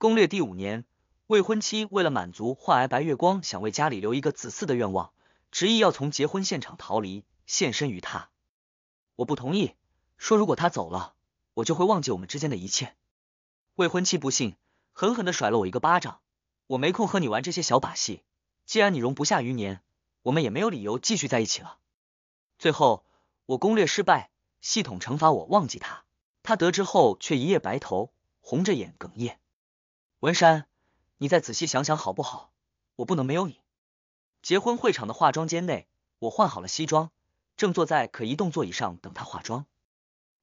攻略第五年，未婚妻为了满足患癌白月光想为家里留一个子嗣的愿望，执意要从结婚现场逃离，现身于他。我不同意，说如果他走了，我就会忘记我们之间的一切。未婚妻不信，狠狠的甩了我一个巴掌。我没空和你玩这些小把戏，既然你容不下余年，我们也没有理由继续在一起了。最后我攻略失败，系统惩罚我忘记他。他得知后却一夜白头，红着眼哽咽。文山，你再仔细想想好不好？我不能没有你。结婚会场的化妆间内，我换好了西装，正坐在可移动座椅上等她化妆。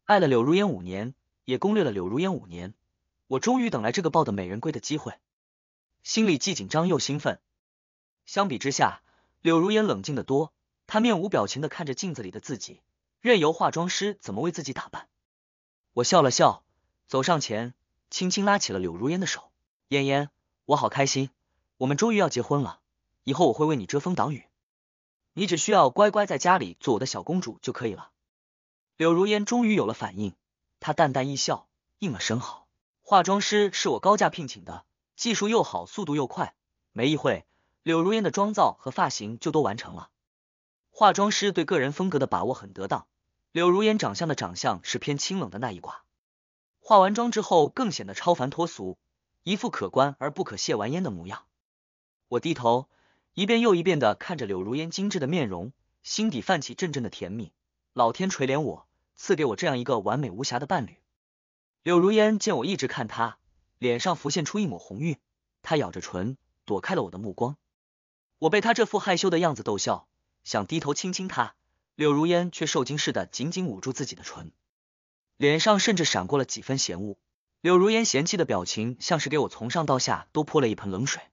爱了柳如烟五年，也攻略了柳如烟五年，我终于等来这个抱得美人归的机会，心里既紧张又兴奋。相比之下，柳如烟冷静的多，她面无表情的看着镜子里的自己，任由化妆师怎么为自己打扮。我笑了笑，走上前，轻轻拉起了柳如烟的手。妍妍，我好开心，我们终于要结婚了。以后我会为你遮风挡雨，你只需要乖乖在家里做我的小公主就可以了。柳如烟终于有了反应，她淡淡一笑，应了声好。化妆师是我高价聘请的，技术又好，速度又快。没一会，柳如烟的妆造和发型就都完成了。化妆师对个人风格的把握很得当，柳如烟长相的长相是偏清冷的那一挂，化完妆之后更显得超凡脱俗。一副可观而不可亵玩焉的模样。我低头，一遍又一遍的看着柳如烟精致的面容，心底泛起阵阵的甜蜜。老天垂怜我，赐给我这样一个完美无瑕的伴侣。柳如烟见我一直看她，脸上浮现出一抹红晕，她咬着唇，躲开了我的目光。我被她这副害羞的样子逗笑，想低头亲亲她，柳如烟却受惊似的紧紧捂住自己的唇，脸上甚至闪过了几分嫌恶。柳如烟嫌弃的表情，像是给我从上到下都泼了一盆冷水，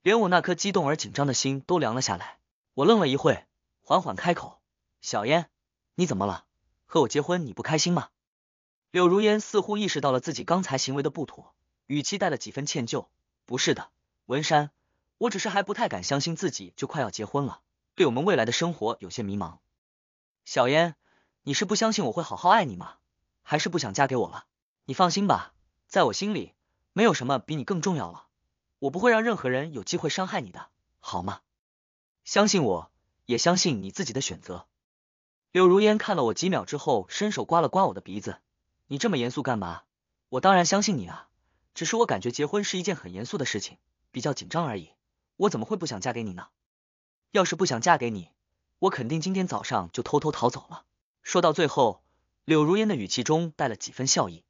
连我那颗激动而紧张的心都凉了下来。我愣了一会，缓缓开口：“小烟，你怎么了？和我结婚你不开心吗？”柳如烟似乎意识到了自己刚才行为的不妥，语气带了几分歉疚：“不是的，文山，我只是还不太敢相信自己就快要结婚了，对我们未来的生活有些迷茫。”小烟，你是不相信我会好好爱你吗？还是不想嫁给我了？你放心吧，在我心里，没有什么比你更重要了。我不会让任何人有机会伤害你的，好吗？相信我，也相信你自己的选择。柳如烟看了我几秒之后，伸手刮了刮我的鼻子。你这么严肃干嘛？我当然相信你啊，只是我感觉结婚是一件很严肃的事情，比较紧张而已。我怎么会不想嫁给你呢？要是不想嫁给你，我肯定今天早上就偷偷逃走了。说到最后，柳如烟的语气中带了几分笑意。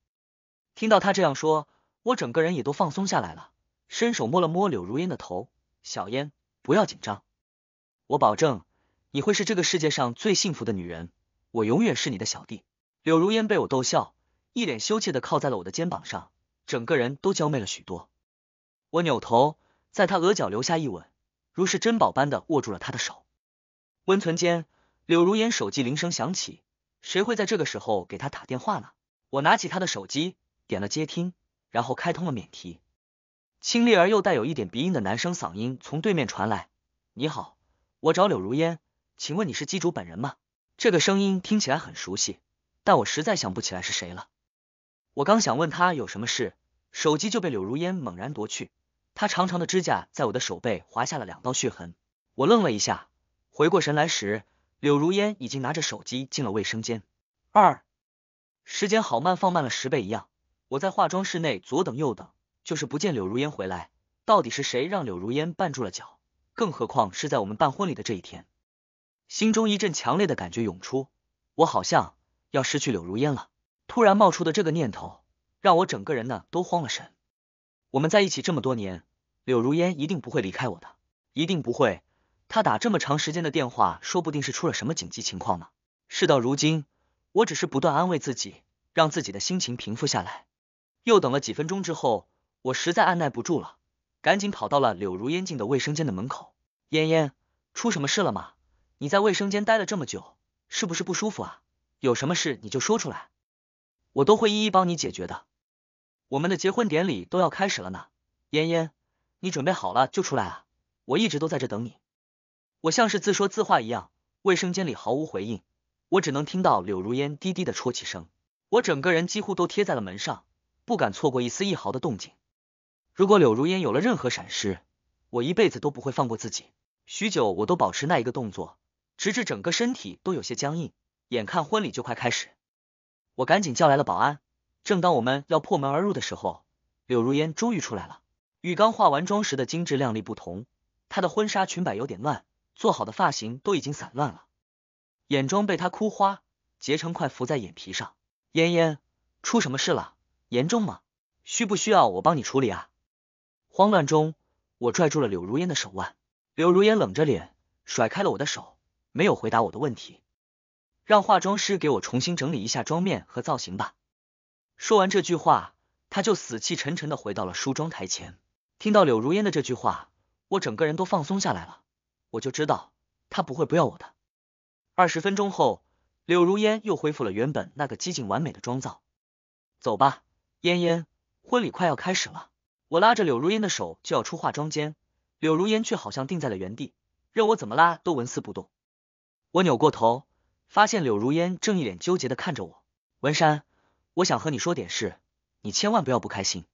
听到他这样说，我整个人也都放松下来了，伸手摸了摸柳如烟的头：“小烟，不要紧张，我保证你会是这个世界上最幸福的女人，我永远是你的小弟。”柳如烟被我逗笑，一脸羞怯的靠在了我的肩膀上，整个人都娇媚了许多。我扭头，在他额角留下一吻，如是珍宝般的握住了他的手。温存间，柳如烟手机铃声响起，谁会在这个时候给他打电话呢？我拿起他的手机。点了接听，然后开通了免提。清丽而又带有一点鼻音的男生嗓音从对面传来：“你好，我找柳如烟，请问你是机主本人吗？”这个声音听起来很熟悉，但我实在想不起来是谁了。我刚想问他有什么事，手机就被柳如烟猛然夺去，她长长的指甲在我的手背划下了两道血痕。我愣了一下，回过神来时，柳如烟已经拿着手机进了卫生间。二时间好慢，放慢了十倍一样。我在化妆室内左等右等，就是不见柳如烟回来。到底是谁让柳如烟绊住了脚？更何况是在我们办婚礼的这一天，心中一阵强烈的感觉涌出，我好像要失去柳如烟了。突然冒出的这个念头，让我整个人呢都慌了神。我们在一起这么多年，柳如烟一定不会离开我的，一定不会。她打这么长时间的电话，说不定是出了什么紧急情况呢。事到如今，我只是不断安慰自己，让自己的心情平复下来。又等了几分钟之后，我实在按耐不住了，赶紧跑到了柳如烟进的卫生间的门口。嫣嫣，出什么事了吗？你在卫生间待了这么久，是不是不舒服啊？有什么事你就说出来，我都会一一帮你解决的。我们的结婚典礼都要开始了呢，嫣嫣，你准备好了就出来啊！我一直都在这等你。我像是自说自话一样，卫生间里毫无回应，我只能听到柳如烟低低的啜泣声。我整个人几乎都贴在了门上。不敢错过一丝一毫的动静。如果柳如烟有了任何闪失，我一辈子都不会放过自己。许久，我都保持那一个动作，直至整个身体都有些僵硬。眼看婚礼就快开始，我赶紧叫来了保安。正当我们要破门而入的时候，柳如烟终于出来了。与刚化完妆时的精致靓丽不同，她的婚纱裙摆有点乱，做好的发型都已经散乱了，眼妆被她哭花，结成块浮在眼皮上。嫣嫣，出什么事了？严重吗？需不需要我帮你处理啊？慌乱中，我拽住了柳如烟的手腕。柳如烟冷着脸甩开了我的手，没有回答我的问题。让化妆师给我重新整理一下妆面和造型吧。说完这句话，他就死气沉沉的回到了梳妆台前。听到柳如烟的这句话，我整个人都放松下来了。我就知道他不会不要我的。二十分钟后，柳如烟又恢复了原本那个机近完美的妆造。走吧。嫣嫣，婚礼快要开始了，我拉着柳如烟的手就要出化妆间，柳如烟却好像定在了原地，任我怎么拉都纹丝不动。我扭过头，发现柳如烟正一脸纠结的看着我。文山，我想和你说点事，你千万不要不开心。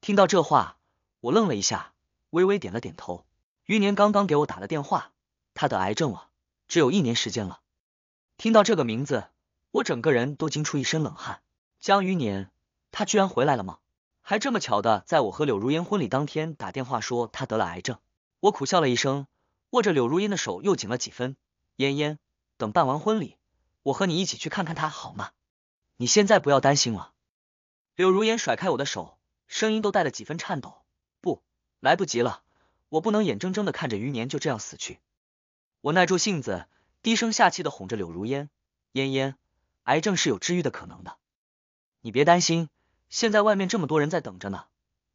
听到这话，我愣了一下，微微点了点头。余年刚刚给我打了电话，他得癌症了，只有一年时间了。听到这个名字，我整个人都惊出一身冷汗。江余年。他居然回来了吗？还这么巧的，在我和柳如烟婚礼当天打电话说他得了癌症。我苦笑了一声，握着柳如烟的手又紧了几分。烟烟，等办完婚礼，我和你一起去看看他好吗？你现在不要担心了。柳如烟甩开我的手，声音都带了几分颤抖。不来不及了，我不能眼睁睁的看着余年就这样死去。我耐住性子，低声下气的哄着柳如烟。烟烟，癌症是有治愈的可能的，你别担心。现在外面这么多人在等着呢，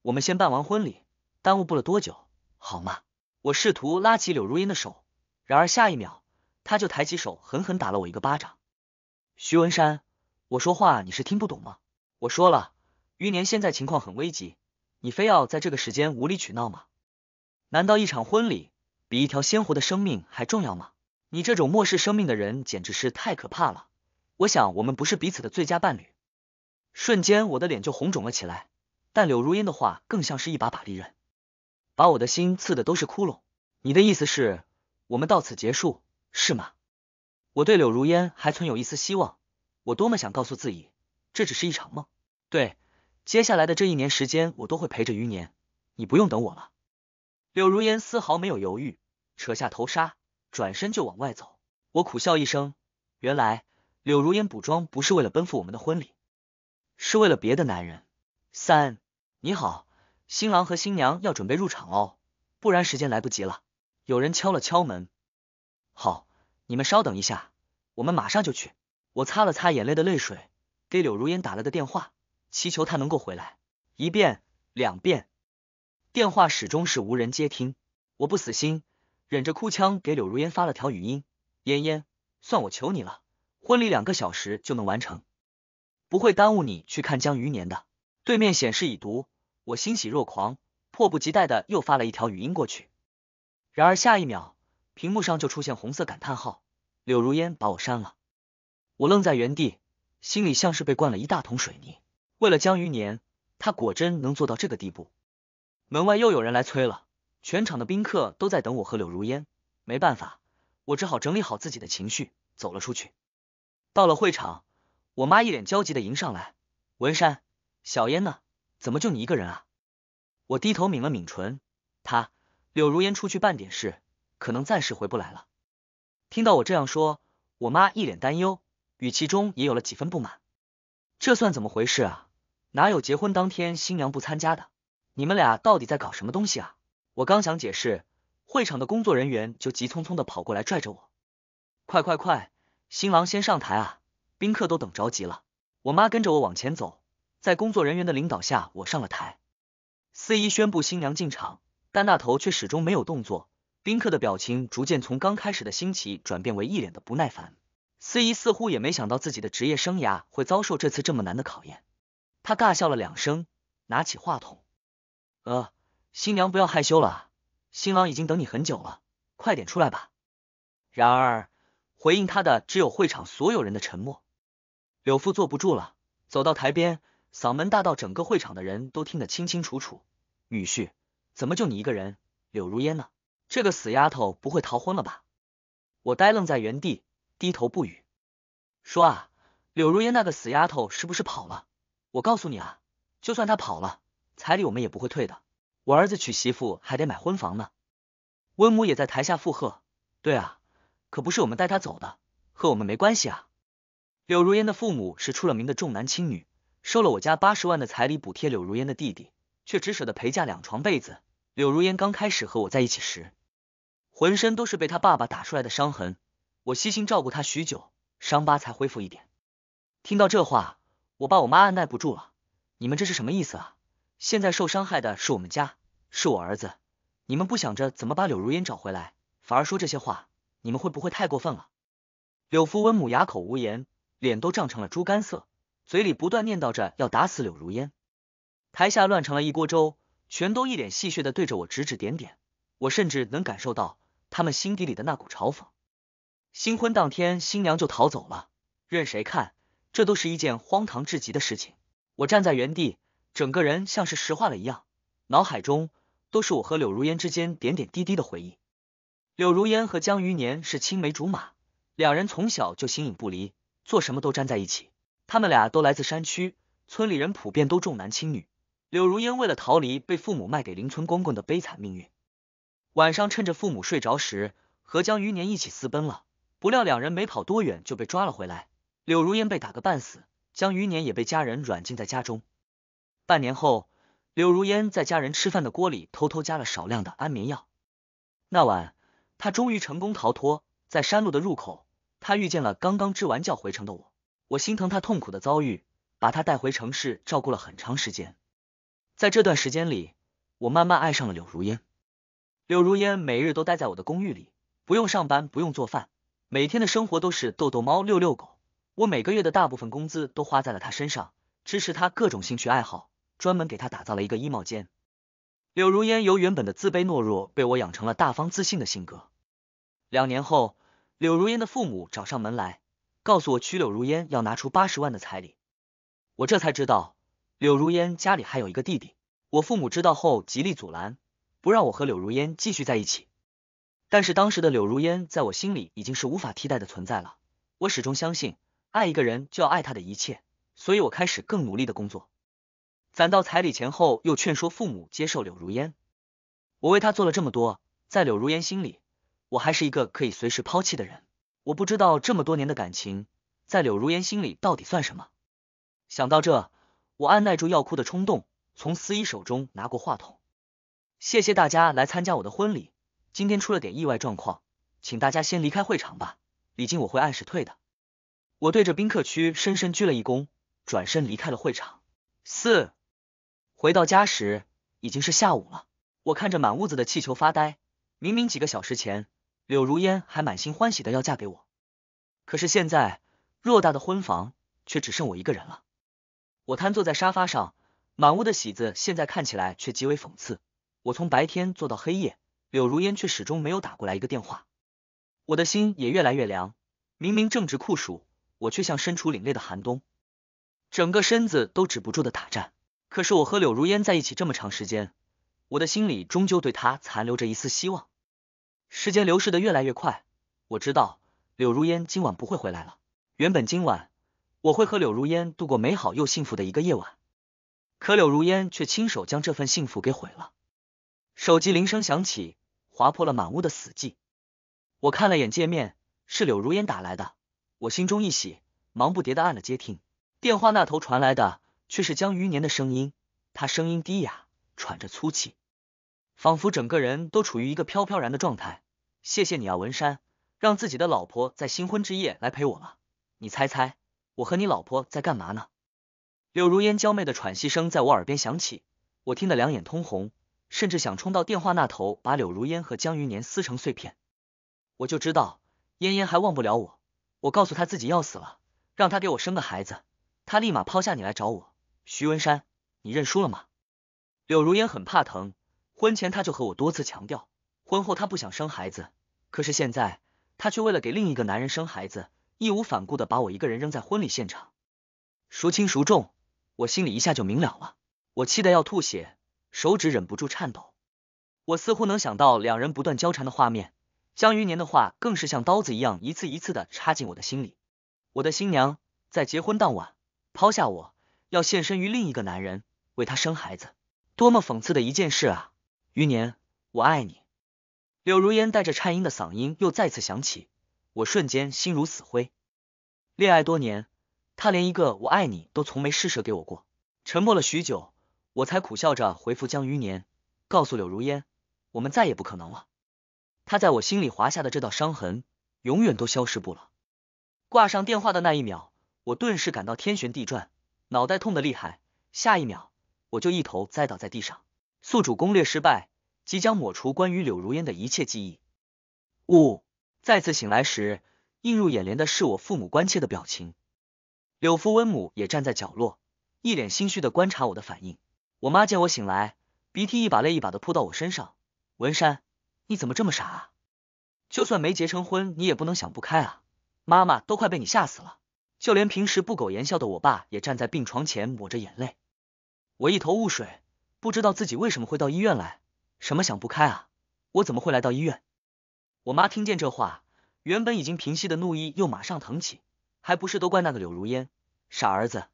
我们先办完婚礼，耽误不了多久，好吗？我试图拉起柳如烟的手，然而下一秒，他就抬起手狠狠打了我一个巴掌。徐文山，我说话你是听不懂吗？我说了，余年现在情况很危急，你非要在这个时间无理取闹吗？难道一场婚礼比一条鲜活的生命还重要吗？你这种漠视生命的人简直是太可怕了。我想我们不是彼此的最佳伴侣。瞬间，我的脸就红肿了起来。但柳如烟的话更像是一把把利刃，把我的心刺的都是窟窿。你的意思是，我们到此结束，是吗？我对柳如烟还存有一丝希望，我多么想告诉自己，这只是一场梦。对，接下来的这一年时间，我都会陪着余年，你不用等我了。柳如烟丝毫没有犹豫，扯下头纱，转身就往外走。我苦笑一声，原来柳如烟补妆不是为了奔赴我们的婚礼。是为了别的男人。三，你好，新郎和新娘要准备入场哦，不然时间来不及了。有人敲了敲门。好，你们稍等一下，我们马上就去。我擦了擦眼泪的泪水，给柳如烟打了个电话，祈求她能够回来。一遍，两遍，电话始终是无人接听。我不死心，忍着哭腔给柳如烟发了条语音：烟烟，算我求你了，婚礼两个小时就能完成。不会耽误你去看江余年的。对面显示已读，我欣喜若狂，迫不及待的又发了一条语音过去。然而下一秒，屏幕上就出现红色感叹号，柳如烟把我删了。我愣在原地，心里像是被灌了一大桶水泥。为了江余年，他果真能做到这个地步。门外又有人来催了，全场的宾客都在等我和柳如烟。没办法，我只好整理好自己的情绪，走了出去。到了会场。我妈一脸焦急的迎上来，文山，小烟呢？怎么就你一个人啊？我低头抿了抿唇，她柳如烟出去办点事，可能暂时回不来了。听到我这样说，我妈一脸担忧，语气中也有了几分不满。这算怎么回事啊？哪有结婚当天新娘不参加的？你们俩到底在搞什么东西啊？我刚想解释，会场的工作人员就急匆匆的跑过来，拽着我，快快快，新郎先上台啊！宾客都等着急了，我妈跟着我往前走，在工作人员的领导下，我上了台。司仪宣布新娘进场，但那头却始终没有动作。宾客的表情逐渐从刚开始的新奇转变为一脸的不耐烦。司仪似乎也没想到自己的职业生涯会遭受这次这么难的考验，他尬笑了两声，拿起话筒：“呃，新娘不要害羞了，新郎已经等你很久了，快点出来吧。”然而，回应他的只有会场所有人的沉默。柳父坐不住了，走到台边，嗓门大到整个会场的人都听得清清楚楚。女婿，怎么就你一个人？柳如烟呢？这个死丫头不会逃婚了吧？我呆愣在原地，低头不语。说啊，柳如烟那个死丫头是不是跑了？我告诉你啊，就算她跑了，彩礼我们也不会退的。我儿子娶媳妇还得买婚房呢。温母也在台下附和，对啊，可不是我们带她走的，和我们没关系啊。柳如烟的父母是出了名的重男轻女，收了我家八十万的彩礼补贴柳如烟的弟弟，却只舍得陪嫁两床被子。柳如烟刚开始和我在一起时，浑身都是被他爸爸打出来的伤痕，我悉心照顾他许久，伤疤才恢复一点。听到这话，我爸我妈按耐不住了：“你们这是什么意思啊？现在受伤害的是我们家，是我儿子，你们不想着怎么把柳如烟找回来，反而说这些话，你们会不会太过分了？”柳父温母哑口无言。脸都涨成了猪肝色，嘴里不断念叨着要打死柳如烟。台下乱成了一锅粥，全都一脸戏谑的对着我指指点点。我甚至能感受到他们心底里的那股嘲讽。新婚当天，新娘就逃走了，任谁看，这都是一件荒唐至极的事情。我站在原地，整个人像是石化了一样，脑海中都是我和柳如烟之间点点滴滴的回忆。柳如烟和江余年是青梅竹马，两人从小就形影不离。做什么都粘在一起。他们俩都来自山区，村里人普遍都重男轻女。柳如烟为了逃离被父母卖给邻村公公的悲惨命运，晚上趁着父母睡着时，和江余年一起私奔了。不料两人没跑多远就被抓了回来，柳如烟被打个半死，江余年也被家人软禁在家中。半年后，柳如烟在家人吃饭的锅里偷偷加了少量的安眠药。那晚，他终于成功逃脱，在山路的入口。他遇见了刚刚支完教回城的我，我心疼他痛苦的遭遇，把他带回城市照顾了很长时间。在这段时间里，我慢慢爱上了柳如烟。柳如烟每日都待在我的公寓里，不用上班，不用做饭，每天的生活都是逗逗猫、遛遛狗。我每个月的大部分工资都花在了他身上，支持他各种兴趣爱好，专门给他打造了一个衣帽间。柳如烟由原本的自卑懦弱，被我养成了大方自信的性格。两年后。柳如烟的父母找上门来，告诉我娶柳如烟要拿出八十万的彩礼。我这才知道柳如烟家里还有一个弟弟。我父母知道后极力阻拦，不让我和柳如烟继续在一起。但是当时的柳如烟在我心里已经是无法替代的存在了。我始终相信，爱一个人就要爱他的一切，所以我开始更努力的工作，攒到彩礼钱后又劝说父母接受柳如烟。我为他做了这么多，在柳如烟心里。我还是一个可以随时抛弃的人，我不知道这么多年的感情在柳如烟心里到底算什么。想到这，我按捺住要哭的冲动，从司仪手中拿过话筒。谢谢大家来参加我的婚礼，今天出了点意外状况，请大家先离开会场吧。礼金我会按时退的。我对着宾客区深深鞠了一躬，转身离开了会场。四回到家时已经是下午了，我看着满屋子的气球发呆，明明几个小时前。柳如烟还满心欢喜的要嫁给我，可是现在偌大的婚房却只剩我一个人了。我瘫坐在沙发上，满屋的喜子现在看起来却极为讽刺。我从白天坐到黑夜，柳如烟却始终没有打过来一个电话，我的心也越来越凉。明明正值酷暑，我却像身处凛冽的寒冬，整个身子都止不住的打颤。可是我和柳如烟在一起这么长时间，我的心里终究对她残留着一丝希望。时间流逝的越来越快，我知道柳如烟今晚不会回来了。原本今晚我会和柳如烟度过美好又幸福的一个夜晚，可柳如烟却亲手将这份幸福给毁了。手机铃声响起，划破了满屋的死寂。我看了眼界面，是柳如烟打来的，我心中一喜，忙不迭的按了接听。电话那头传来的却是江余年的声音，他声音低哑，喘着粗气。仿佛整个人都处于一个飘飘然的状态。谢谢你啊，文山，让自己的老婆在新婚之夜来陪我了。你猜猜，我和你老婆在干嘛呢？柳如烟娇媚的喘息声在我耳边响起，我听得两眼通红，甚至想冲到电话那头把柳如烟和江云年撕成碎片。我就知道，嫣嫣还忘不了我。我告诉她自己要死了，让她给我生个孩子，她立马抛下你来找我。徐文山，你认输了吗？柳如烟很怕疼。婚前他就和我多次强调，婚后他不想生孩子，可是现在他却为了给另一个男人生孩子，义无反顾的把我一个人扔在婚礼现场，孰轻孰重，我心里一下就明了了。我气得要吐血，手指忍不住颤抖。我似乎能想到两人不断交缠的画面，江余年的话更是像刀子一样，一次一次的插进我的心里。我的新娘在结婚当晚抛下我，要献身于另一个男人，为他生孩子，多么讽刺的一件事啊！余年，我爱你。柳如烟带着颤音的嗓音又再次响起，我瞬间心如死灰。恋爱多年，他连一个我爱你都从没施舍给我过。沉默了许久，我才苦笑着回复江余年，告诉柳如烟，我们再也不可能了。他在我心里划下的这道伤痕，永远都消失不了。挂上电话的那一秒，我顿时感到天旋地转，脑袋痛得厉害。下一秒，我就一头栽倒在地上。宿主攻略失败，即将抹除关于柳如烟的一切记忆。唔，再次醒来时，映入眼帘的是我父母关切的表情，柳父温母也站在角落，一脸心虚的观察我的反应。我妈见我醒来，鼻涕一把泪一把的扑到我身上：“文山，你怎么这么傻？啊？就算没结成婚，你也不能想不开啊！妈妈都快被你吓死了。”就连平时不苟言笑的我爸也站在病床前抹着眼泪。我一头雾水。不知道自己为什么会到医院来？什么想不开啊？我怎么会来到医院？我妈听见这话，原本已经平息的怒意又马上腾起，还不是都怪那个柳如烟？傻儿子，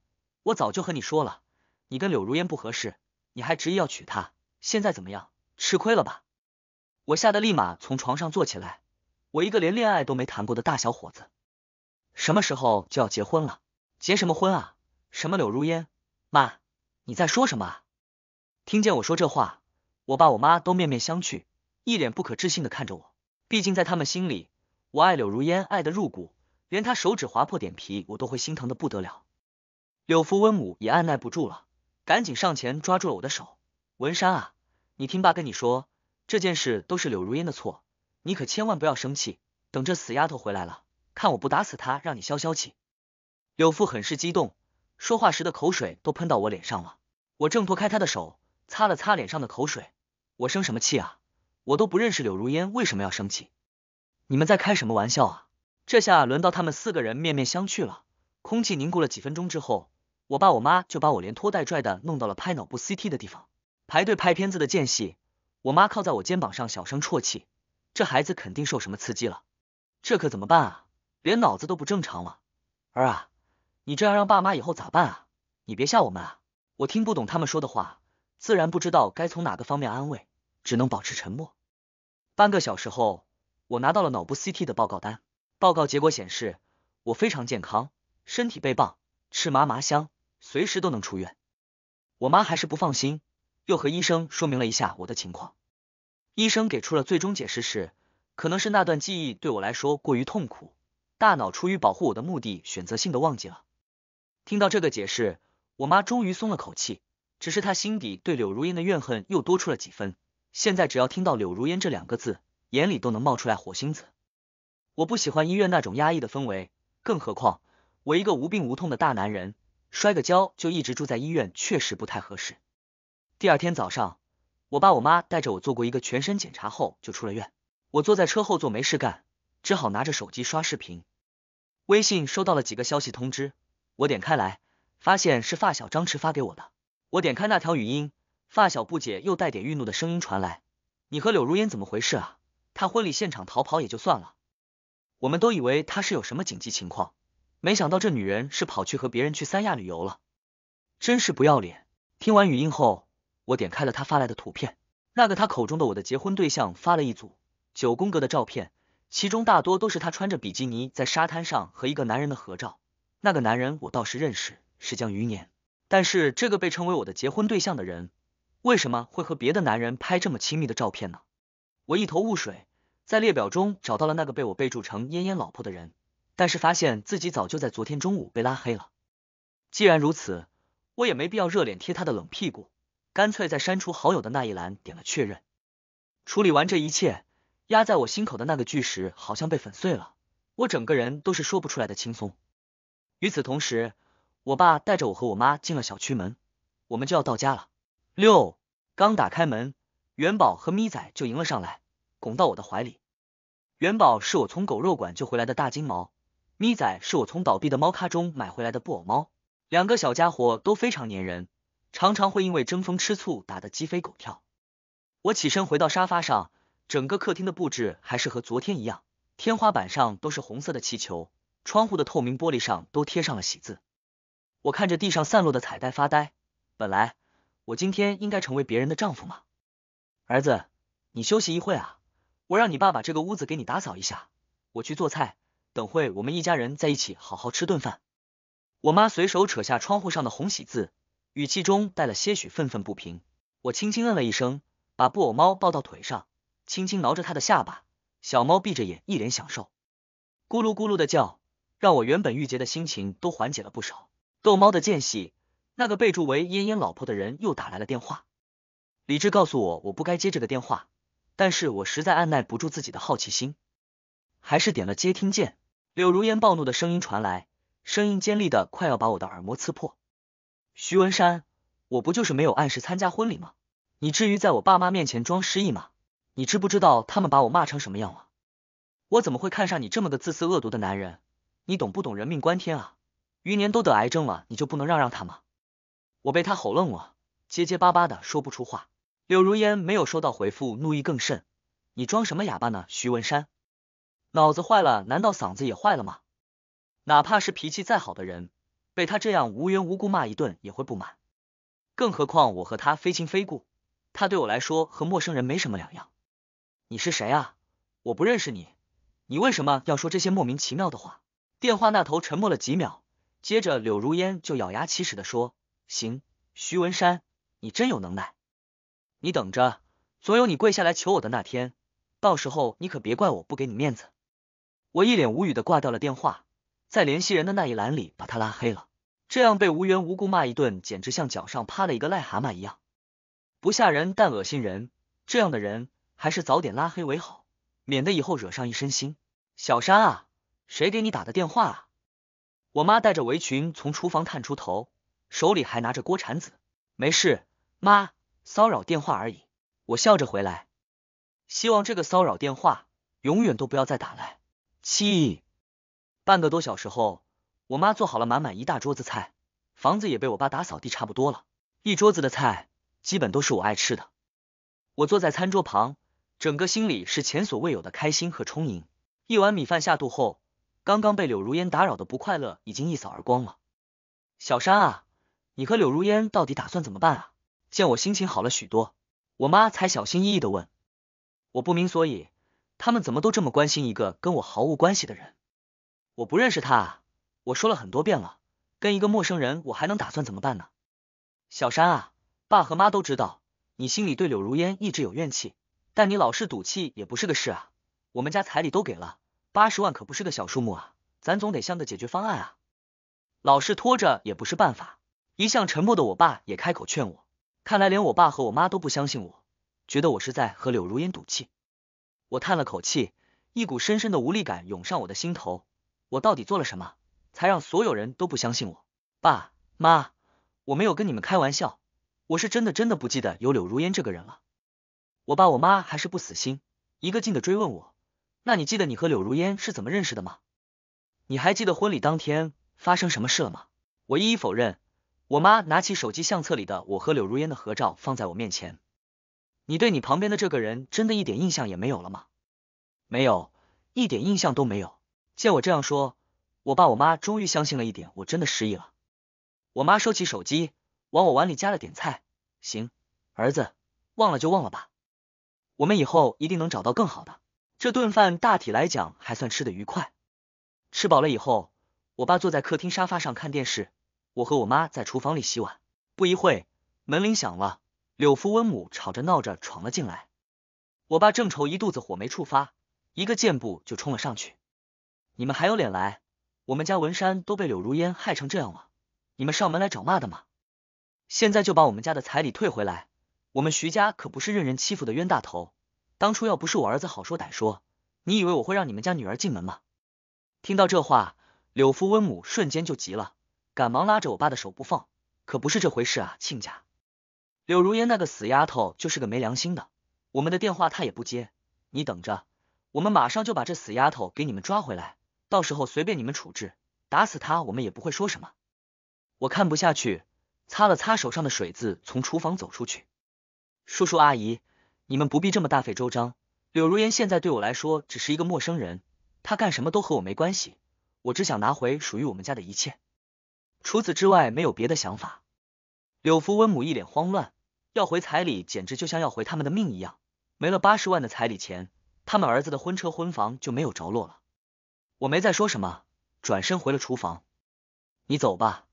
我早就和你说了，你跟柳如烟不合适，你还执意要娶她，现在怎么样？吃亏了吧？我吓得立马从床上坐起来，我一个连恋爱都没谈过的大小伙子，什么时候就要结婚了？结什么婚啊？什么柳如烟？妈，你在说什么啊？听见我说这话，我爸我妈都面面相觑，一脸不可置信的看着我。毕竟在他们心里，我爱柳如烟爱的入骨，连她手指划破点皮，我都会心疼的不得了。柳父温母也按耐不住了，赶紧上前抓住了我的手：“文山啊，你听爸跟你说，这件事都是柳如烟的错，你可千万不要生气。等这死丫头回来了，看我不打死她，让你消消气。”柳父很是激动，说话时的口水都喷到我脸上了。我挣脱开他的手。擦了擦脸上的口水，我生什么气啊？我都不认识柳如烟，为什么要生气？你们在开什么玩笑啊？这下轮到他们四个人面面相觑了。空气凝固了几分钟之后，我爸我妈就把我连拖带拽的弄到了拍脑部 CT 的地方。排队拍片子的间隙，我妈靠在我肩膀上小声啜泣，这孩子肯定受什么刺激了，这可怎么办啊？连脑子都不正常了，儿啊，你这样让爸妈以后咋办啊？你别吓我们啊！我听不懂他们说的话。自然不知道该从哪个方面安慰，只能保持沉默。半个小时后，我拿到了脑部 CT 的报告单，报告结果显示我非常健康，身体倍棒，吃麻麻香，随时都能出院。我妈还是不放心，又和医生说明了一下我的情况。医生给出了最终解释是，可能是那段记忆对我来说过于痛苦，大脑出于保护我的目的，选择性的忘记了。听到这个解释，我妈终于松了口气。只是他心底对柳如烟的怨恨又多出了几分。现在只要听到柳如烟这两个字，眼里都能冒出来火星子。我不喜欢医院那种压抑的氛围，更何况我一个无病无痛的大男人，摔个跤就一直住在医院，确实不太合适。第二天早上，我爸我妈带着我做过一个全身检查后就出了院。我坐在车后座没事干，只好拿着手机刷视频。微信收到了几个消息通知，我点开来，发现是发小张弛发给我的。我点开那条语音，发小不解又带点愠怒的声音传来：“你和柳如烟怎么回事啊？她婚礼现场逃跑也就算了，我们都以为她是有什么紧急情况，没想到这女人是跑去和别人去三亚旅游了，真是不要脸。”听完语音后，我点开了她发来的图片，那个她口中的我的结婚对象发了一组九宫格的照片，其中大多都是她穿着比基尼在沙滩上和一个男人的合照，那个男人我倒是认识，是江余年。但是这个被称为我的结婚对象的人，为什么会和别的男人拍这么亲密的照片呢？我一头雾水。在列表中找到了那个被我备注成“嫣嫣老婆”的人，但是发现自己早就在昨天中午被拉黑了。既然如此，我也没必要热脸贴他的冷屁股，干脆在删除好友的那一栏点了确认。处理完这一切，压在我心口的那个巨石好像被粉碎了，我整个人都是说不出来的轻松。与此同时，我爸带着我和我妈进了小区门，我们就要到家了。六刚打开门，元宝和咪仔就迎了上来，拱到我的怀里。元宝是我从狗肉馆救回来的大金毛，咪仔是我从倒闭的猫咖中买回来的布偶猫。两个小家伙都非常粘人，常常会因为争风吃醋打得鸡飞狗跳。我起身回到沙发上，整个客厅的布置还是和昨天一样，天花板上都是红色的气球，窗户的透明玻璃上都贴上了喜字。我看着地上散落的彩带发呆。本来我今天应该成为别人的丈夫嘛。儿子，你休息一会啊，我让你爸把这个屋子给你打扫一下，我去做菜。等会我们一家人在一起好好吃顿饭。我妈随手扯下窗户上的红喜字，语气中带了些许愤愤不平。我轻轻嗯了一声，把布偶猫抱到腿上，轻轻挠着它的下巴。小猫闭着眼，一脸享受，咕噜咕噜的叫，让我原本郁结的心情都缓解了不少。逗猫的间隙，那个备注为“嫣嫣老婆”的人又打来了电话。理智告诉我，我不该接这个电话，但是我实在按耐不住自己的好奇心，还是点了接听键。柳如烟暴怒的声音传来，声音尖利的快要把我的耳膜刺破。徐文山，我不就是没有按时参加婚礼吗？你至于在我爸妈面前装失忆吗？你知不知道他们把我骂成什么样了？我怎么会看上你这么个自私恶毒的男人？你懂不懂人命关天啊？余年都得癌症了，你就不能让让他吗？我被他吼愣了，结结巴巴的说不出话。柳如烟没有收到回复，怒意更甚。你装什么哑巴呢？徐文山，脑子坏了？难道嗓子也坏了吗？哪怕是脾气再好的人，被他这样无缘无故骂一顿，也会不满。更何况我和他非亲非故，他对我来说和陌生人没什么两样。你是谁啊？我不认识你，你为什么要说这些莫名其妙的话？电话那头沉默了几秒。接着，柳如烟就咬牙切齿的说：“行，徐文山，你真有能耐，你等着，总有你跪下来求我的那天，到时候你可别怪我不给你面子。”我一脸无语的挂掉了电话，在联系人的那一栏里把他拉黑了。这样被无缘无故骂一顿，简直像脚上趴了一个癞蛤蟆一样，不吓人，但恶心人。这样的人还是早点拉黑为好，免得以后惹上一身腥。小山啊，谁给你打的电话啊？我妈带着围裙从厨房探出头，手里还拿着锅铲子。没事，妈，骚扰电话而已。我笑着回来，希望这个骚扰电话永远都不要再打来。七，半个多小时后，我妈做好了满满一大桌子菜，房子也被我爸打扫地差不多了。一桌子的菜基本都是我爱吃的。我坐在餐桌旁，整个心里是前所未有的开心和充盈。一碗米饭下肚后。刚刚被柳如烟打扰的不快乐已经一扫而光了。小山啊，你和柳如烟到底打算怎么办啊？见我心情好了许多，我妈才小心翼翼的问。我不明所以，他们怎么都这么关心一个跟我毫无关系的人？我不认识他，啊，我说了很多遍了，跟一个陌生人，我还能打算怎么办呢？小山啊，爸和妈都知道你心里对柳如烟一直有怨气，但你老是赌气也不是个事啊。我们家彩礼都给了。八十万可不是个小数目啊，咱总得想个解决方案啊，老是拖着也不是办法。一向沉默的我爸也开口劝我，看来连我爸和我妈都不相信我，觉得我是在和柳如烟赌气。我叹了口气，一股深深的无力感涌上我的心头。我到底做了什么，才让所有人都不相信我？爸妈，我没有跟你们开玩笑，我是真的真的不记得有柳如烟这个人了。我爸我妈还是不死心，一个劲的追问我。那你记得你和柳如烟是怎么认识的吗？你还记得婚礼当天发生什么事了吗？我一一否认。我妈拿起手机相册里的我和柳如烟的合照，放在我面前。你对你旁边的这个人真的一点印象也没有了吗？没有，一点印象都没有。见我这样说，我爸我妈终于相信了一点，我真的失忆了。我妈收起手机，往我碗里加了点菜。行，儿子，忘了就忘了吧。我们以后一定能找到更好的。这顿饭大体来讲还算吃得愉快。吃饱了以后，我爸坐在客厅沙发上看电视，我和我妈在厨房里洗碗。不一会门铃响了，柳父温母吵着闹着闯了进来。我爸正愁一肚子火没处发，一个箭步就冲了上去：“你们还有脸来？我们家文山都被柳如烟害成这样了，你们上门来找骂的吗？现在就把我们家的彩礼退回来！我们徐家可不是任人欺负的冤大头。”当初要不是我儿子好说歹说，你以为我会让你们家女儿进门吗？听到这话，柳父温母瞬间就急了，赶忙拉着我爸的手不放，可不是这回事啊，亲家，柳如烟那个死丫头就是个没良心的，我们的电话她也不接，你等着，我们马上就把这死丫头给你们抓回来，到时候随便你们处置，打死她我们也不会说什么。我看不下去，擦了擦手上的水渍，从厨房走出去，叔叔阿姨。你们不必这么大费周章，柳如烟现在对我来说只是一个陌生人，她干什么都和我没关系，我只想拿回属于我们家的一切，除此之外没有别的想法。柳父温母一脸慌乱，要回彩礼简直就像要回他们的命一样，没了八十万的彩礼钱，他们儿子的婚车婚房就没有着落了。我没再说什么，转身回了厨房。你走吧，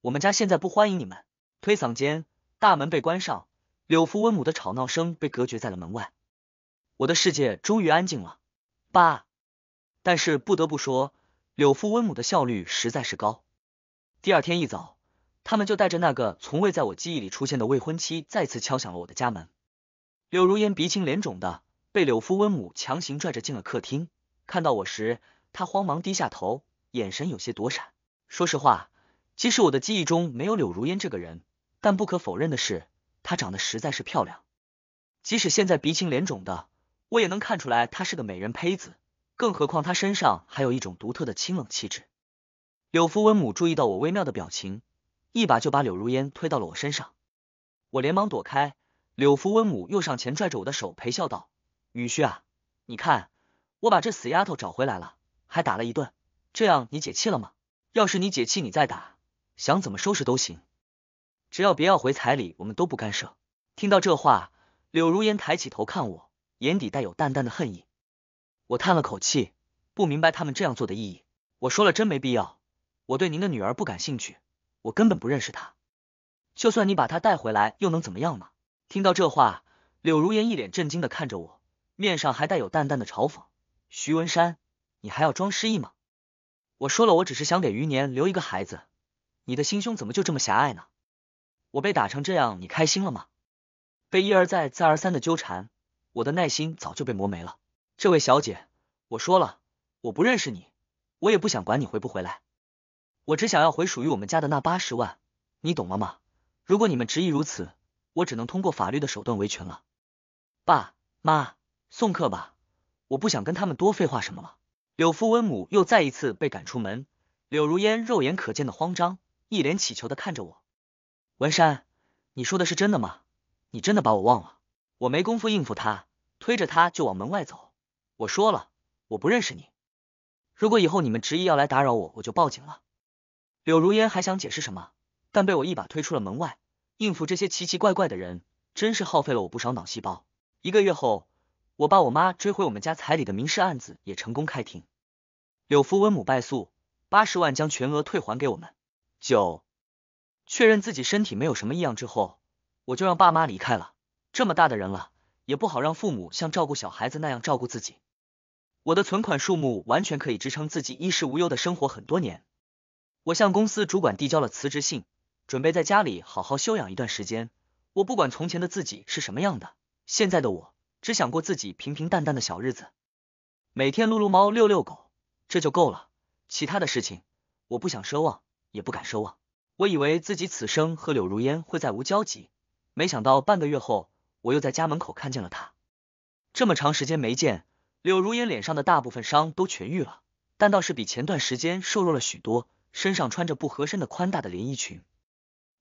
我们家现在不欢迎你们。推搡间，大门被关上。柳父温母的吵闹声被隔绝在了门外，我的世界终于安静了。爸，但是不得不说，柳父温母的效率实在是高。第二天一早，他们就带着那个从未在我记忆里出现的未婚妻，再次敲响了我的家门。柳如烟鼻青脸肿的被柳父温母强行拽着进了客厅，看到我时，她慌忙低下头，眼神有些躲闪。说实话，即使我的记忆中没有柳如烟这个人，但不可否认的是。她长得实在是漂亮，即使现在鼻青脸肿的，我也能看出来她是个美人胚子。更何况她身上还有一种独特的清冷气质。柳福文母注意到我微妙的表情，一把就把柳如烟推到了我身上，我连忙躲开。柳福文母又上前拽着我的手，陪笑道：“女婿啊，你看我把这死丫头找回来了，还打了一顿，这样你解气了吗？要是你解气，你再打，想怎么收拾都行。”只要别要回彩礼，我们都不干涉。听到这话，柳如烟抬起头看我，眼底带有淡淡的恨意。我叹了口气，不明白他们这样做的意义。我说了，真没必要。我对您的女儿不感兴趣，我根本不认识她。就算你把她带回来，又能怎么样呢？听到这话，柳如烟一脸震惊的看着我，面上还带有淡淡的嘲讽。徐文山，你还要装失忆吗？我说了，我只是想给余年留一个孩子。你的心胸怎么就这么狭隘呢？我被打成这样，你开心了吗？被一而再再而三的纠缠，我的耐心早就被磨没了。这位小姐，我说了，我不认识你，我也不想管你回不回来，我只想要回属于我们家的那八十万，你懂了吗？如果你们执意如此，我只能通过法律的手段维权了。爸妈送客吧，我不想跟他们多废话什么了。柳父温母又再一次被赶出门，柳如烟肉眼可见的慌张，一脸乞求的看着我。文山，你说的是真的吗？你真的把我忘了？我没工夫应付他，推着他就往门外走。我说了，我不认识你。如果以后你们执意要来打扰我，我就报警了。柳如烟还想解释什么，但被我一把推出了门外。应付这些奇奇怪怪的人，真是耗费了我不少脑细胞。一个月后，我爸我妈追回我们家彩礼的民事案子也成功开庭，柳福文母败诉，八十万将全额退还给我们。九。确认自己身体没有什么异样之后，我就让爸妈离开了。这么大的人了，也不好让父母像照顾小孩子那样照顾自己。我的存款数目完全可以支撑自己衣食无忧的生活很多年。我向公司主管递交了辞职信，准备在家里好好休养一段时间。我不管从前的自己是什么样的，现在的我只想过自己平平淡淡的小日子，每天撸撸猫、遛遛狗，这就够了。其他的事情，我不想奢望，也不敢奢望。我以为自己此生和柳如烟会再无交集，没想到半个月后，我又在家门口看见了她。这么长时间没见，柳如烟脸上的大部分伤都痊愈了，但倒是比前段时间瘦弱了许多。身上穿着不合身的宽大的连衣裙，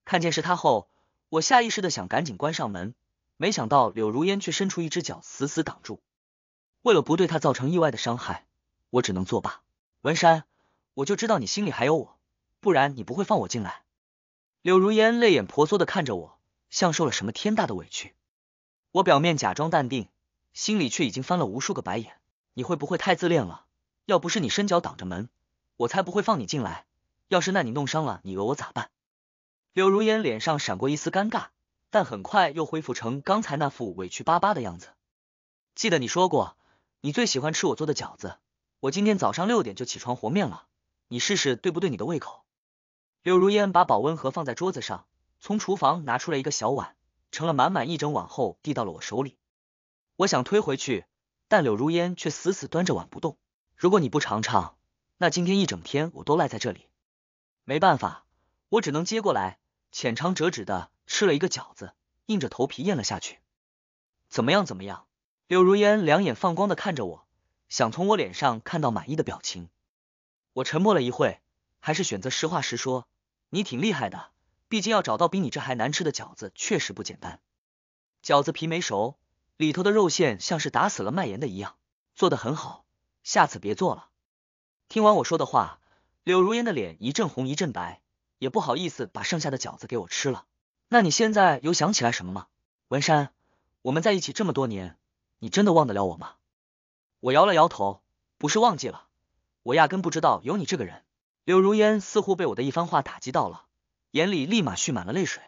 看见是她后，我下意识的想赶紧关上门，没想到柳如烟却伸出一只脚死死挡住。为了不对她造成意外的伤害，我只能作罢。文山，我就知道你心里还有我，不然你不会放我进来。柳如烟泪眼婆娑的看着我，像受了什么天大的委屈。我表面假装淡定，心里却已经翻了无数个白眼。你会不会太自恋了？要不是你伸脚挡着门，我才不会放你进来。要是那你弄伤了，你讹我咋办？柳如烟脸上闪过一丝尴尬，但很快又恢复成刚才那副委屈巴巴的样子。记得你说过，你最喜欢吃我做的饺子。我今天早上六点就起床和面了，你试试对不对你的胃口？柳如烟把保温盒放在桌子上，从厨房拿出了一个小碗，盛了满满一整碗后递到了我手里。我想推回去，但柳如烟却死死端着碗不动。如果你不尝尝，那今天一整天我都赖在这里。没办法，我只能接过来，浅尝辄止的吃了一个饺子，硬着头皮咽了下去。怎么样？怎么样？柳如烟两眼放光的看着我，想从我脸上看到满意的表情。我沉默了一会，还是选择实话实说。你挺厉害的，毕竟要找到比你这还难吃的饺子确实不简单。饺子皮没熟，里头的肉馅像是打死了卖盐的一样，做的很好，下次别做了。听完我说的话，柳如烟的脸一阵红一阵白，也不好意思把剩下的饺子给我吃了。那你现在有想起来什么吗？文山，我们在一起这么多年，你真的忘得了我吗？我摇了摇头，不是忘记了，我压根不知道有你这个人。柳如烟似乎被我的一番话打击到了，眼里立马蓄满了泪水。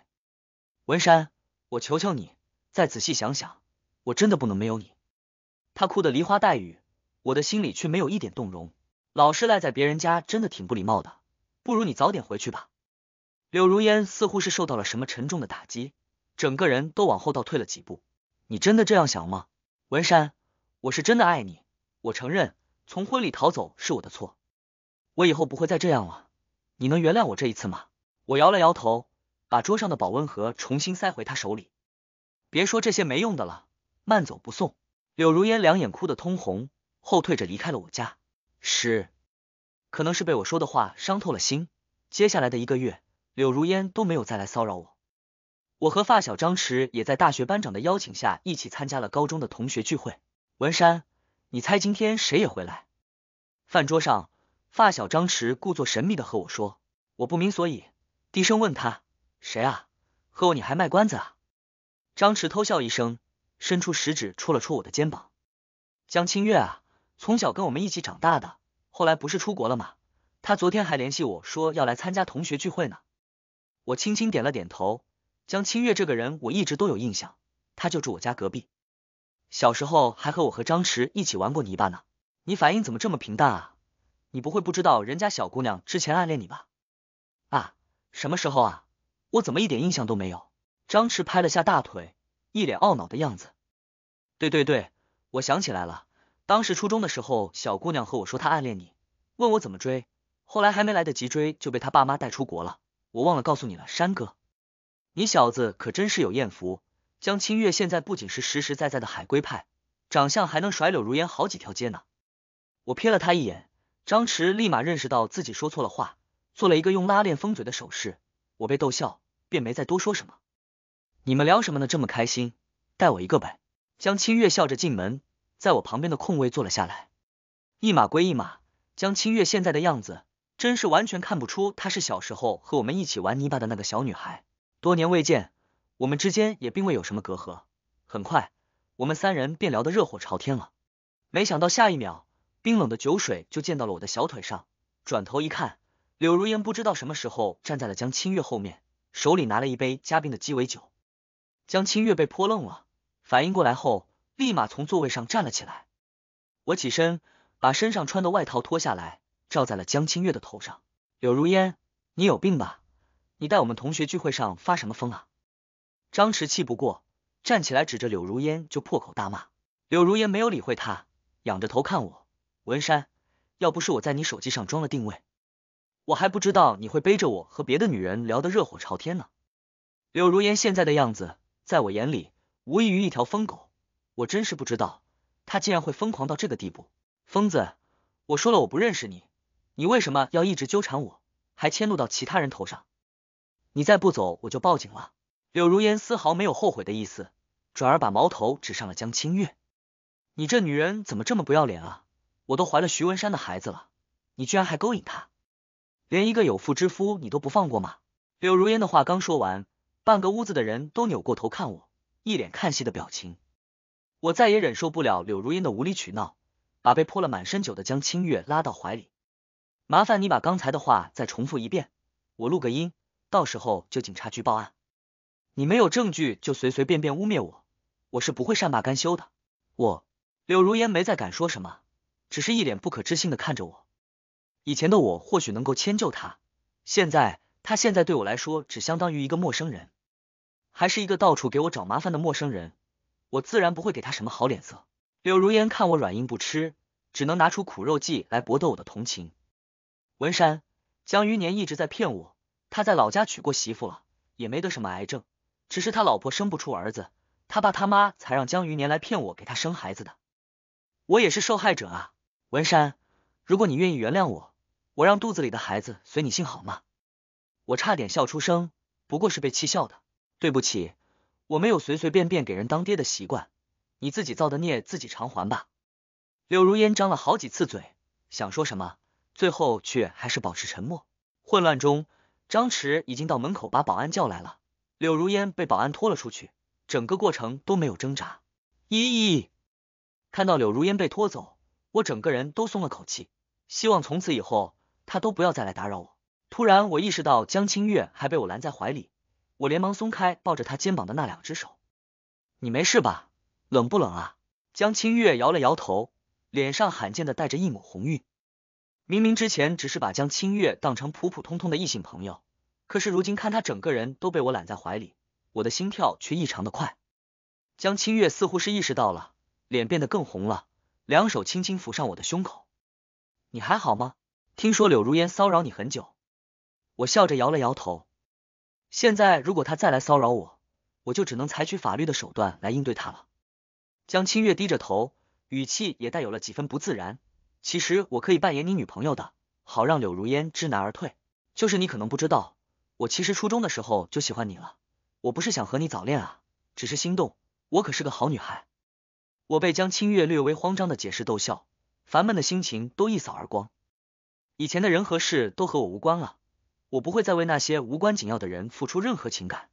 文山，我求求你，再仔细想想，我真的不能没有你。她哭得梨花带雨，我的心里却没有一点动容。老是赖在别人家，真的挺不礼貌的。不如你早点回去吧。柳如烟似乎是受到了什么沉重的打击，整个人都往后倒退了几步。你真的这样想吗，文山？我是真的爱你。我承认，从婚礼逃走是我的错。我以后不会再这样了，你能原谅我这一次吗？我摇了摇头，把桌上的保温盒重新塞回他手里。别说这些没用的了，慢走不送。柳如烟两眼哭得通红，后退着离开了我家。是，可能是被我说的话伤透了心。接下来的一个月，柳如烟都没有再来骚扰我。我和发小张弛也在大学班长的邀请下，一起参加了高中的同学聚会。文山，你猜今天谁也回来？饭桌上。发小张弛故作神秘的和我说，我不明所以，低声问他，谁啊？和我你还卖关子啊？张弛偷笑一声，伸出食指戳了戳我的肩膀。江清月啊，从小跟我们一起长大的，后来不是出国了吗？他昨天还联系我说要来参加同学聚会呢。我轻轻点了点头。江清月这个人我一直都有印象，他就住我家隔壁，小时候还和我和张弛一起玩过泥巴呢。你反应怎么这么平淡啊？你不会不知道人家小姑娘之前暗恋你吧？啊，什么时候啊？我怎么一点印象都没有？张弛拍了下大腿，一脸懊恼的样子。对对对，我想起来了，当时初中的时候，小姑娘和我说她暗恋你，问我怎么追，后来还没来得及追就被她爸妈带出国了，我忘了告诉你了，山哥，你小子可真是有艳福。江清月现在不仅是实实在在的海归派，长相还能甩柳如烟好几条街呢。我瞥了他一眼。张弛立马认识到自己说错了话，做了一个用拉链封嘴的手势。我被逗笑，便没再多说什么。你们聊什么呢？这么开心，带我一个呗。江清月笑着进门，在我旁边的空位坐了下来。一码归一码，江清月现在的样子，真是完全看不出她是小时候和我们一起玩泥巴的那个小女孩。多年未见，我们之间也并未有什么隔阂。很快，我们三人便聊得热火朝天了。没想到下一秒。冰冷的酒水就溅到了我的小腿上，转头一看，柳如烟不知道什么时候站在了江清月后面，手里拿了一杯加冰的鸡尾酒。江清月被泼愣了，反应过来后，立马从座位上站了起来。我起身，把身上穿的外套脱下来，罩在了江清月的头上。柳如烟，你有病吧？你带我们同学聚会上发什么疯啊？张弛气不过，站起来指着柳如烟就破口大骂。柳如烟没有理会他，仰着头看我。文山，要不是我在你手机上装了定位，我还不知道你会背着我和别的女人聊得热火朝天呢。柳如烟现在的样子，在我眼里无异于一条疯狗，我真是不知道她竟然会疯狂到这个地步。疯子，我说了我不认识你，你为什么要一直纠缠我，还迁怒到其他人头上？你再不走，我就报警了。柳如烟丝毫没有后悔的意思，转而把矛头指上了江清月。你这女人怎么这么不要脸啊？我都怀了徐文山的孩子了，你居然还勾引他，连一个有妇之夫你都不放过吗？柳如烟的话刚说完，半个屋子的人都扭过头看我，一脸看戏的表情。我再也忍受不了柳如烟的无理取闹，把被泼了满身酒的江清月拉到怀里。麻烦你把刚才的话再重复一遍，我录个音，到时候就警察局报案。你没有证据就随随便便污蔑我，我是不会善罢甘休的。我柳如烟没再敢说什么。只是一脸不可置信的看着我。以前的我或许能够迁就他，现在他现在对我来说只相当于一个陌生人，还是一个到处给我找麻烦的陌生人，我自然不会给他什么好脸色。柳如烟看我软硬不吃，只能拿出苦肉计来博得我的同情。文山江余年一直在骗我，他在老家娶过媳妇了，也没得什么癌症，只是他老婆生不出儿子，他爸他妈才让江余年来骗我给他生孩子的，我也是受害者啊。文山，如果你愿意原谅我，我让肚子里的孩子随你姓好吗？我差点笑出声，不过是被气笑的。对不起，我没有随随便便给人当爹的习惯，你自己造的孽自己偿还吧。柳如烟张了好几次嘴，想说什么，最后却还是保持沉默。混乱中，张弛已经到门口把保安叫来了，柳如烟被保安拖了出去，整个过程都没有挣扎。咦咦，看到柳如烟被拖走。我整个人都松了口气，希望从此以后他都不要再来打扰我。突然，我意识到江清月还被我拦在怀里，我连忙松开抱着他肩膀的那两只手。你没事吧？冷不冷啊？江清月摇了摇头，脸上罕见的带着一抹红晕。明明之前只是把江清月当成普普通通的异性朋友，可是如今看他整个人都被我揽在怀里，我的心跳却异常的快。江清月似乎是意识到了，脸变得更红了。两手轻轻抚上我的胸口，你还好吗？听说柳如烟骚扰你很久，我笑着摇了摇头。现在如果他再来骚扰我，我就只能采取法律的手段来应对他了。江清月低着头，语气也带有了几分不自然。其实我可以扮演你女朋友的，好让柳如烟知难而退。就是你可能不知道，我其实初中的时候就喜欢你了。我不是想和你早恋啊，只是心动。我可是个好女孩。我被江清月略微慌张的解释逗笑，烦闷的心情都一扫而光。以前的人和事都和我无关了，我不会再为那些无关紧要的人付出任何情感。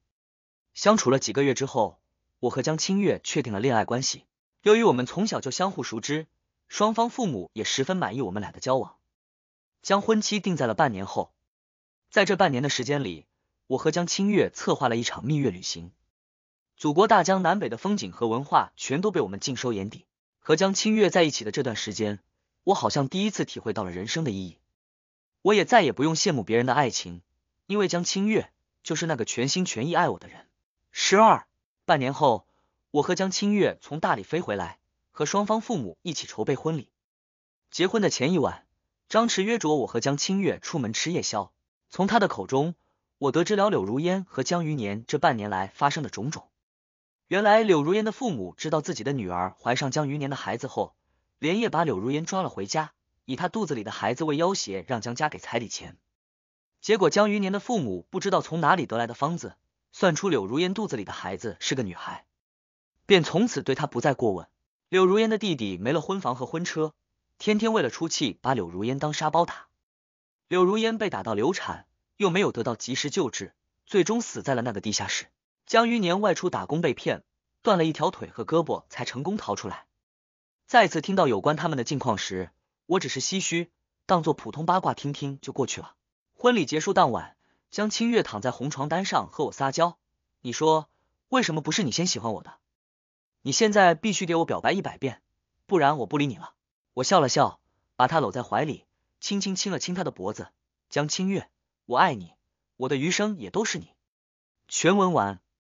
相处了几个月之后，我和江清月确定了恋爱关系。由于我们从小就相互熟知，双方父母也十分满意我们俩的交往，将婚期定在了半年后。在这半年的时间里，我和江清月策划了一场蜜月旅行。祖国大江南北的风景和文化全都被我们尽收眼底。和江清月在一起的这段时间，我好像第一次体会到了人生的意义。我也再也不用羡慕别人的爱情，因为江清月就是那个全心全意爱我的人。十二半年后，我和江清月从大理飞回来，和双方父母一起筹备婚礼。结婚的前一晚，张弛约着我和江清月出门吃夜宵。从他的口中，我得知了柳如烟和江余年这半年来发生的种种。原来柳如烟的父母知道自己的女儿怀上江余年的孩子后，连夜把柳如烟抓了回家，以她肚子里的孩子为要挟，让江家给彩礼钱。结果江余年的父母不知道从哪里得来的方子，算出柳如烟肚子里的孩子是个女孩，便从此对她不再过问。柳如烟的弟弟没了婚房和婚车，天天为了出气把柳如烟当沙包打。柳如烟被打到流产，又没有得到及时救治，最终死在了那个地下室。江余年外出打工被骗，断了一条腿和胳膊，才成功逃出来。再次听到有关他们的近况时，我只是唏嘘，当做普通八卦听听就过去了。婚礼结束当晚，江清月躺在红床单上和我撒娇，你说为什么不是你先喜欢我的？你现在必须给我表白一百遍，不然我不理你了。我笑了笑，把他搂在怀里，轻轻亲了亲他的脖子。江清月，我爱你，我的余生也都是你。全文完。